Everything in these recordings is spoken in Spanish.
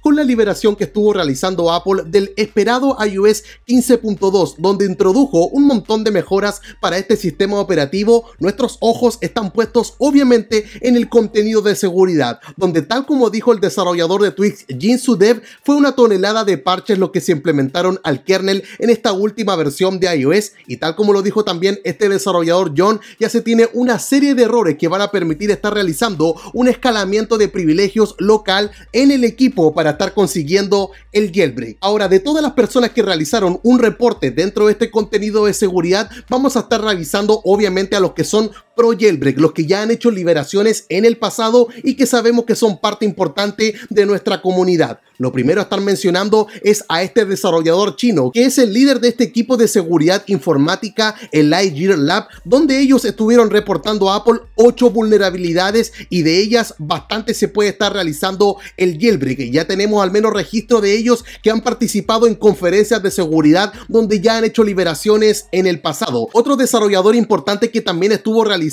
con la liberación que estuvo realizando Apple del esperado iOS 15.2, donde introdujo un montón de mejoras para este sistema operativo, nuestros ojos están puestos obviamente en el contenido de seguridad, donde tal como dijo el desarrollador de Twix, Jin Sudev, fue una tonelada de parches lo que se implementaron al kernel en esta última versión de iOS y tal como lo dijo también este desarrollador John, ya se tiene una serie de errores que van a permitir estar realizando un escalamiento de privilegios local en el equipo para estar consiguiendo el jailbreak. Ahora, de todas las personas que realizaron un reporte dentro de este contenido de seguridad, vamos a estar revisando obviamente a los que son pro los que ya han hecho liberaciones en el pasado y que sabemos que son parte importante de nuestra comunidad. Lo primero a estar mencionando es a este desarrollador chino, que es el líder de este equipo de seguridad informática, el Lightyear Lab, donde ellos estuvieron reportando a Apple 8 vulnerabilidades y de ellas bastante se puede estar realizando el jailbreak. Ya tenemos al menos registro de ellos que han participado en conferencias de seguridad donde ya han hecho liberaciones en el pasado. Otro desarrollador importante que también estuvo realizando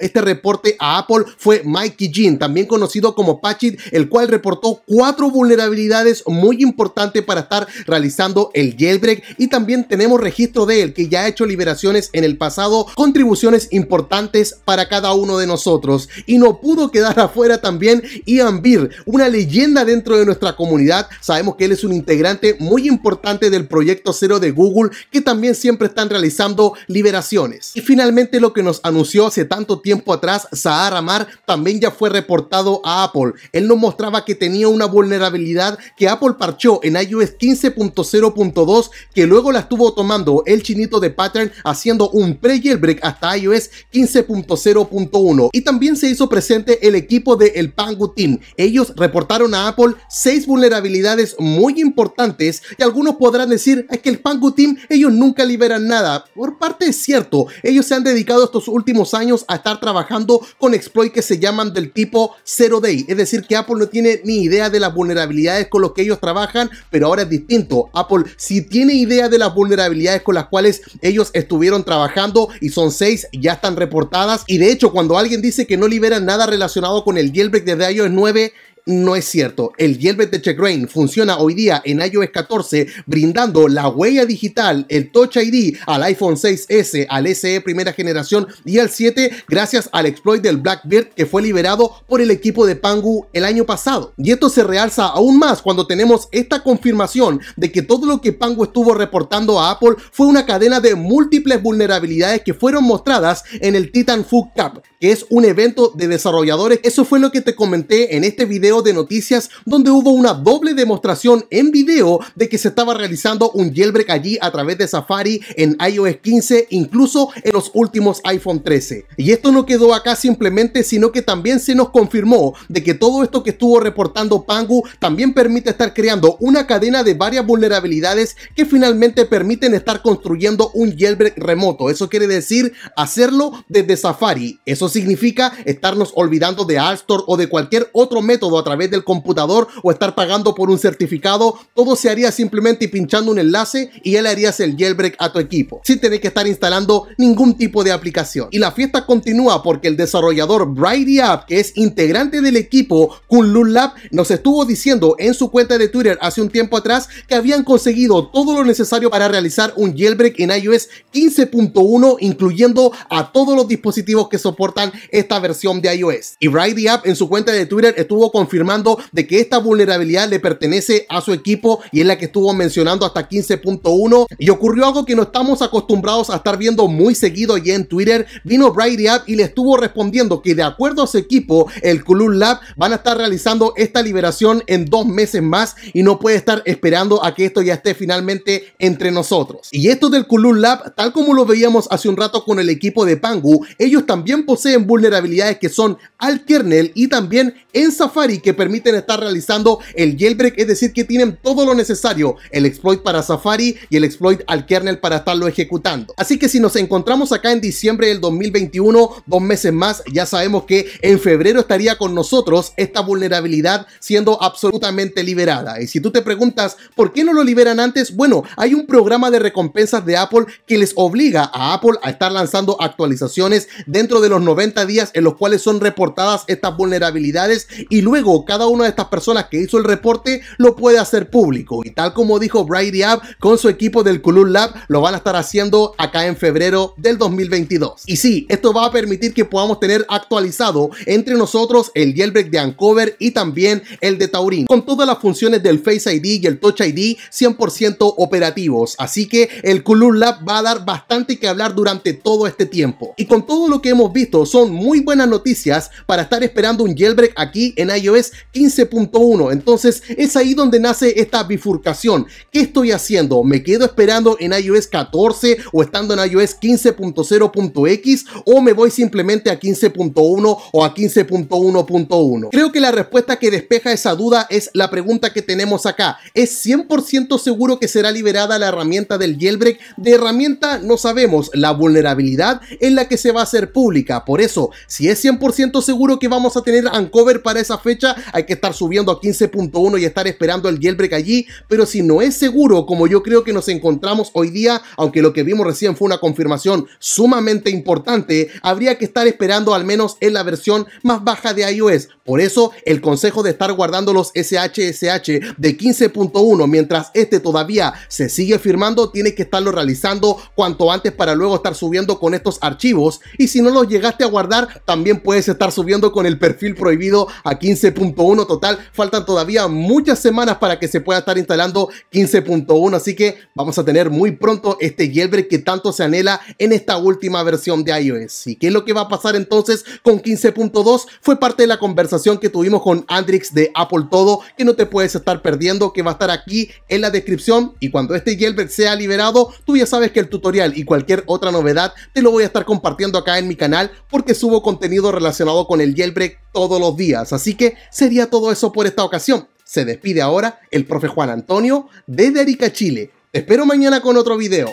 este reporte a Apple fue Mikey Jean, también conocido como Patchit el cual reportó cuatro vulnerabilidades muy importantes para estar realizando el jailbreak y también tenemos registro de él que ya ha hecho liberaciones en el pasado, contribuciones importantes para cada uno de nosotros. Y no pudo quedar afuera también Ian Beer, una leyenda dentro de nuestra comunidad. Sabemos que él es un integrante muy importante del proyecto cero de Google que también siempre están realizando liberaciones. Y finalmente lo que nos anunció tanto tiempo atrás, sahara Amar también ya fue reportado a Apple. Él nos mostraba que tenía una vulnerabilidad que Apple parchó en iOS 15.0.2 que luego la estuvo tomando el chinito de Pattern haciendo un pre-jailbreak hasta iOS 15.0.1. Y también se hizo presente el equipo de El Pangu Team. Ellos reportaron a Apple seis vulnerabilidades muy importantes y algunos podrán decir es que el Pangu Team ellos nunca liberan nada. Por parte es cierto, ellos se han dedicado estos últimos años a estar trabajando con exploits que se llaman del tipo Zero Day. Es decir, que Apple no tiene ni idea de las vulnerabilidades con las que ellos trabajan, pero ahora es distinto. Apple si tiene idea de las vulnerabilidades con las cuales ellos estuvieron trabajando y son seis, ya están reportadas. Y de hecho, cuando alguien dice que no liberan nada relacionado con el jailbreak desde iOS 9, no es cierto. El jailbreak de CheckRain funciona hoy día en iOS 14, brindando la huella digital, el Touch ID al iPhone 6S, al SE primera generación y al 7, gracias al exploit del Blackbird que fue liberado por el equipo de Pangu el año pasado. Y esto se realza aún más cuando tenemos esta confirmación de que todo lo que Pangu estuvo reportando a Apple fue una cadena de múltiples vulnerabilidades que fueron mostradas en el Titan Food Cup, que es un evento de desarrolladores. Eso fue lo que te comenté en este video de noticias donde hubo una doble demostración en video de que se estaba realizando un jailbreak allí a través de Safari en iOS 15, incluso en los últimos iPhone 13. Y esto no quedó acá simplemente, sino que también se nos confirmó de que todo esto que estuvo reportando Pangu también permite estar creando una cadena de varias vulnerabilidades que finalmente permiten estar construyendo un jailbreak remoto. Eso quiere decir hacerlo desde Safari. Eso significa estarnos olvidando de App o de cualquier otro método a través del computador o estar pagando por un certificado. Todo se haría simplemente pinchando un enlace y él harías el jailbreak a tu equipo, sin tener que estar instalando ningún tipo de aplicación. Y la fiesta continúa porque el desarrollador Brighty App, que es integrante del equipo Kunlun Lab, nos estuvo diciendo en su cuenta de Twitter hace un tiempo atrás que habían conseguido todo lo necesario para realizar un jailbreak en iOS 15.1, incluyendo a todos los dispositivos que soportan esta versión de iOS. Y Brighty App en su cuenta de Twitter estuvo con confirmando de que esta vulnerabilidad le pertenece a su equipo y es la que estuvo mencionando hasta 15.1 y ocurrió algo que no estamos acostumbrados a estar viendo muy seguido y en Twitter vino Brady App y le estuvo respondiendo que de acuerdo a su equipo el Kulun Lab van a estar realizando esta liberación en dos meses más y no puede estar esperando a que esto ya esté finalmente entre nosotros. Y esto del Kulun Lab, tal como lo veíamos hace un rato con el equipo de Pangu, ellos también poseen vulnerabilidades que son al kernel y también en Safari que permiten estar realizando el jailbreak, es decir, que tienen todo lo necesario, el exploit para Safari y el exploit al kernel para estarlo ejecutando. Así que si nos encontramos acá en diciembre del 2021, dos meses más, ya sabemos que en febrero estaría con nosotros esta vulnerabilidad siendo absolutamente liberada. Y si tú te preguntas, ¿por qué no lo liberan antes? Bueno, hay un programa de recompensas de Apple que les obliga a Apple a estar lanzando actualizaciones dentro de los 90 días en los cuales son reportadas estas vulnerabilidades y luego cada una de estas personas que hizo el reporte lo puede hacer público. Y tal como dijo Brady App con su equipo del Kulun Lab, lo van a estar haciendo acá en febrero del 2022. Y sí, esto va a permitir que podamos tener actualizado entre nosotros el jailbreak de Uncover y también el de Taurin, con todas las funciones del Face ID y el Touch ID 100% operativos. Así que el Kulun Lab va a dar bastante que hablar durante todo este tiempo. Y con todo lo que hemos visto, son muy buenas noticias para estar esperando un jailbreak aquí en iOS 15.1. Entonces es ahí donde nace esta bifurcación. ¿Qué estoy haciendo? ¿Me quedo esperando en iOS 14 o estando en iOS 15.0.x o me voy simplemente a 15.1 o a 15.1.1? Creo que la respuesta que despeja esa duda es la pregunta que tenemos acá. ¿Es 100% seguro que será liberada la herramienta del jailbreak? De herramienta no sabemos, la vulnerabilidad En la que se va a hacer pública. Por eso, si es 100% seguro que vamos a tener Uncover para esa fecha, hay que estar subiendo a 15.1 y estar esperando el jailbreak allí, pero si no es seguro, como yo creo que nos encontramos hoy día, aunque lo que vimos recién fue una confirmación sumamente importante, habría que estar esperando al menos en la versión más baja de iOS, por eso el consejo de estar guardando los SHSH de 15.1 mientras este todavía se sigue firmando, tiene que estarlo realizando cuanto antes para luego estar subiendo con estos archivos. Y si no los llegaste a guardar, también puedes estar subiendo con el perfil prohibido a 15.1. Total, faltan todavía muchas semanas para que se pueda estar instalando 15.1. Así que vamos a tener muy pronto este jailbreak que tanto se anhela en esta última versión de iOS. ¿Y qué es lo que va a pasar entonces con 15.2? Fue parte de la conversación que tuvimos con Andrix de Apple Todo, que no te puedes estar perdiendo, que va a estar aquí en la descripción. Y cuando este jailbreak sea liberado, tú ya sabes que el tutorial y cualquier otra novedad te lo voy a estar compartiendo acá en mi canal, porque subo contenido relacionado con el jailbreak todos los días. Así que sería todo eso por esta ocasión. Se despide ahora el profe Juan Antonio De Arica, Chile. Te espero mañana con otro video.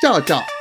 Chao, chao.